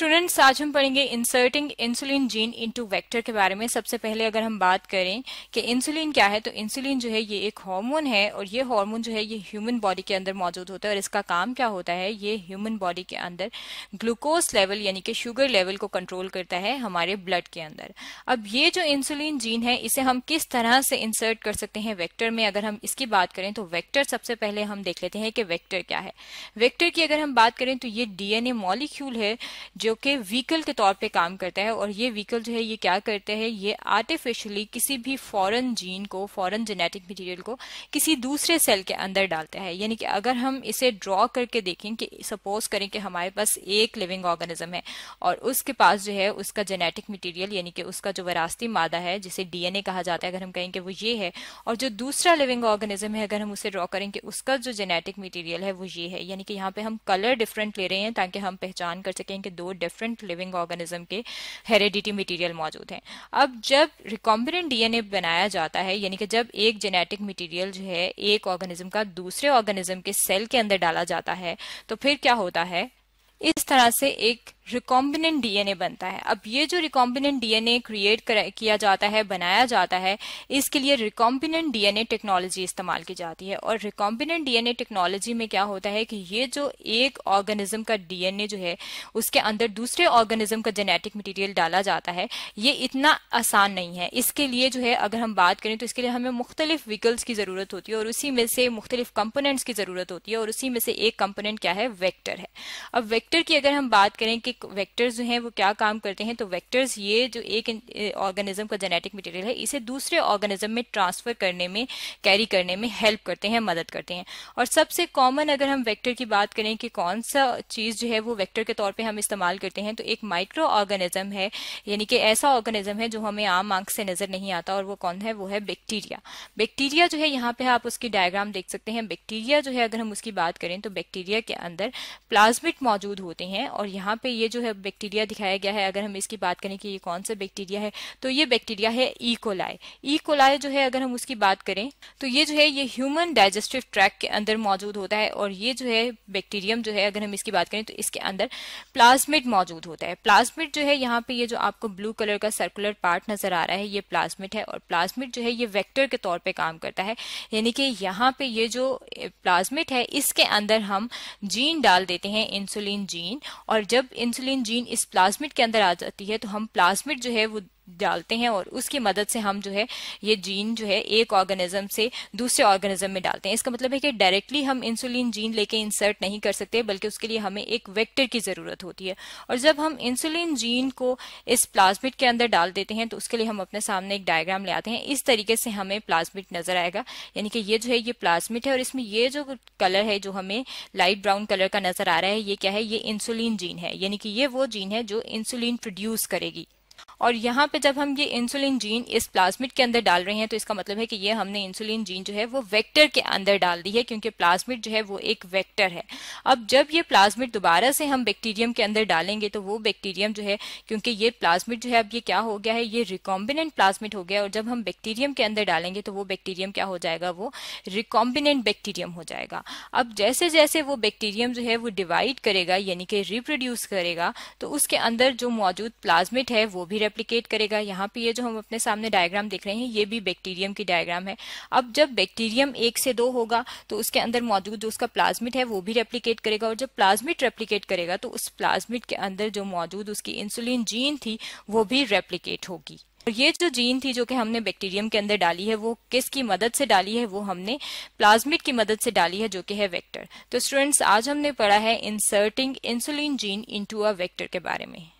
Students आज हम पढ़ेंगे inserting insulin gene into vector के बारे में सबसे पहले अगर हम बात करें कि इंसुलिन क्या है तो इंसुलिन जो है ये एक हार्मोन है और ये हार्मोन जो है ये ह्यूमन बॉडी के अंदर मौजूद होता है और इसका काम क्या होता है ये ह्यूमन बॉडी के अंदर ग्लूकोज लेवल यानी कि शुगर लेवल को कंट्रोल करता है हमारे ब्लड के अंदर अब ये जो इंसुलिन जीन है इसे हम किस तरह से इंसर्ट कर सकते हैं वैक्टर में अगर हम इसकी बात करें तो वैक्टर सबसे पहले हम देख लेते हैं कि वैक्टर क्या है वैक्टर की अगर हम बात करें तो ये डीएनए मॉलिक्यूल है जो जो कि व्हीकल के तौर पे काम करता है और ये व्हीकल जो है ये क्या करते हैं ये आर्टिफिशियली किसी भी फॉरेन जीन को फॉरेन जेनेटिक मटेरियल को किसी दूसरे सेल के अंदर डालता है यानी कि अगर हम इसे ड्रॉ करके देखें कि सपोज करें कि हमारे पास एक लिविंग ऑर्गेनिज्म है और उसके पास जो है उसका जेनेटिक मटीरियल यानी कि उसका जो वरासती मादा है जिसे डीएनए कहा जाता है अगर हम कहें कि वो ये है और जो दूसरा लिविंग ऑर्गेनिज्म है अगर हम उसे ड्रॉ करें कि उसका जो जेनेटिक मटीरियल है वो ये है यानी कि यहाँ पे हम कलर डिफरेंट ले रहे हैं ताकि हम पहचान कर सकें कि दो डिफरेंट लिविंग ऑर्गेनिज्म के हेरिडिटी मटेरियल मौजूद हैं अब जब रिकॉम्बिनेंट डीएनए बनाया जाता है यानी कि जब एक जेनेटिक मटेरियल जो है एक ऑर्गेनिज्म का दूसरे ऑर्गेनिज्म के सेल के अंदर डाला जाता है तो फिर क्या होता है इस तरह से एक रिकॉम्बिनेंट डीएनए बनता है अब ये जो रिकॉम्बिनेंट डीएनए क्रिएट किया जाता है बनाया जाता है इसके लिए रिकॉम्बिनेंट डीएनए टेक्नोलॉजी इस्तेमाल की जाती है और रिकॉम्बिनेंट डीएनए टेक्नोलॉजी में क्या होता है कि ये जो एक ऑर्गेनिज्म का डीएनए जो है उसके अंदर दूसरे ऑर्गेनिज्म का जेनेटिक मटीरियल डाला जाता है ये इतना आसान नहीं है इसके लिए जो है अगर हम बात करें तो इसके लिए हमें मुख्तलिफ व्हीकल्स की ज़रूरत होती है और उसी में से मुख्तलिफ कंपोनेंट्स की ज़रूरत होती है और उसी में से एक कंपोनेंट क्या है वैक्टर है अब वेक्टर की अगर हम बात करें कि वेक्टर्स जो हैं वो क्या काम करते हैं तो वेक्टर्स ये जो एक ऑर्गेनिज्म का जेनेटिक मटेरियल है इसे दूसरे ऑर्गेनिज्म में ट्रांसफर करने में कैरी करने में हेल्प करते हैं मदद करते हैं और सबसे कॉमन अगर हम वेक्टर की बात करें कि कौन सा चीज़ जो है वो वेक्टर के तौर पर हम इस्तेमाल करते हैं तो एक माइक्रो ऑर्गेनिज्म है यानी कि ऐसा ऑर्गेनिज्म है जो हमें आम आंख से नज़र नहीं आता और वो कौन है वो है बैक्टीरिया बैक्टीरिया जो है यहाँ पे आप उसकी डायग्राम देख सकते हैं बैक्टीरिया जो है अगर हम उसकी बात करें तो बैक्टीरिया के अंदर प्लाज्मिट मौजूद होते हैं और यहाँ पे ये जो है बैक्टीरिया दिखाया गया है अगर हम इसकी बात करें कि ये कौन सा बैक्टीरिया है तो ये बैक्टीरिया है ईकोलाई e. E. coli e. जो है अगर हम उसकी बात करें तो ये जो है ये ह्यूमन डाइजेस्टिव ट्रैक के अंदर मौजूद होता है और ये जो है बैक्टीरियम जो है अगर हम इसकी बात करें तो इसके अंदर प्लाज्मिड मौजूद होता है प्लाज्मिड जो है यहाँ पे ये जो आपको ब्लू कलर का सर्कुलर पार्ट नजर आ रहा है ये प्लाज्मिड है और प्लाज्मिड जो है ये वेक्टर के तौर पे काम करता है यानी कि यहाँ पे ये जो प्लाज्मिड है इसके अंदर हम जीन डाल देते हैं इंसुलिन जीन और जब इन इंसुलिन जीन इस प्लाज्मिड के अंदर आ जाती है तो हम प्लाज्मिड जो है वो डालते हैं और उसकी मदद से हम जो है ये जीन जो है एक ऑर्गेनिज्म से दूसरे ऑर्गेनिज्म में डालते हैं इसका मतलब है कि डायरेक्टली हम इंसुलिन जीन लेके इंसर्ट नहीं कर सकते बल्कि उसके लिए हमें एक वेक्टर की जरूरत होती है और जब हम इंसुलिन जीन को इस प्लाज्मिट के अंदर डाल देते हैं तो उसके लिए हम अपने सामने एक डायग्राम ले आते हैं इस तरीके से हमें प्लाज्मिट नजर आएगा यानी कि ये जो है ये प्लाज्मिट है और इसमें ये जो कलर है जो हमें लाइट ब्राउन कलर का नजर आ रहा है ये क्या है ये इंसुलिन जीन है यानी कि ये वो जीन है जो इंसुलिन प्रोड्यूस करेगी और यहाँ पे जब हम ये इंसुलिन जीन इस प्लाज्मिड के अंदर डाल रहे हैं तो इसका मतलब है कि ये हमने इंसुलिन जीन जो है वो वेक्टर के अंदर डाल दी है क्योंकि प्लाज्मिड जो है वो एक वेक्टर है अब जब ये प्लाज्मिड दोबारा से हम बैक्टीरियम के अंदर डालेंगे तो वो बैक्टीरियम जो है क्योंकि ये प्लाज्मिड जो है अब ये क्या हो गया है ये रिकॉम्बिनेंट प्लाज्मिड हो गया और जब हम बैक्टीरियम के अंदर डालेंगे तो वो बैक्टीरियम क्या हो जाएगा वो रिकॉम्बिनेंट बैक्टीरियम हो जाएगा अब जैसे जैसे वो बैक्टीरियम जो है वो डिवाइड करेगा यानी कि रिप्रोड्यूस करेगा तो उसके अंदर जो मौजूद प्लाज्मिट है वो भी रेप्लीकेट करेगा यहाँ पे ये जो हम अपने सामने डायग्राम देख रहे हैं ये भी बैक्टीरियम की डायग्राम है अब जब बैक्टीरियम एक से दो होगा तो उसके अंदर मौजूद जो उसका प्लाज्मिट है वो भी रेप्लीकेट करेगा और जब प्लाज्मिट रेप्लीकेट करेगा तो उस प्लाज्मिट के अंदर जो मौजूद उसकी इंसुलिन जीन थी वो भी रेप्लीकेट होगी और ये जो जीन थी जो कि हमने बैक्टीरियम के अंदर डाली है वो किसकी मदद से डाली है वो हमने प्लाज्मिट की मदद से डाली है जो कि है वेक्टर तो स्टूडेंट्स आज हमने पढ़ा है inserting insulin gene into a vector के बारे में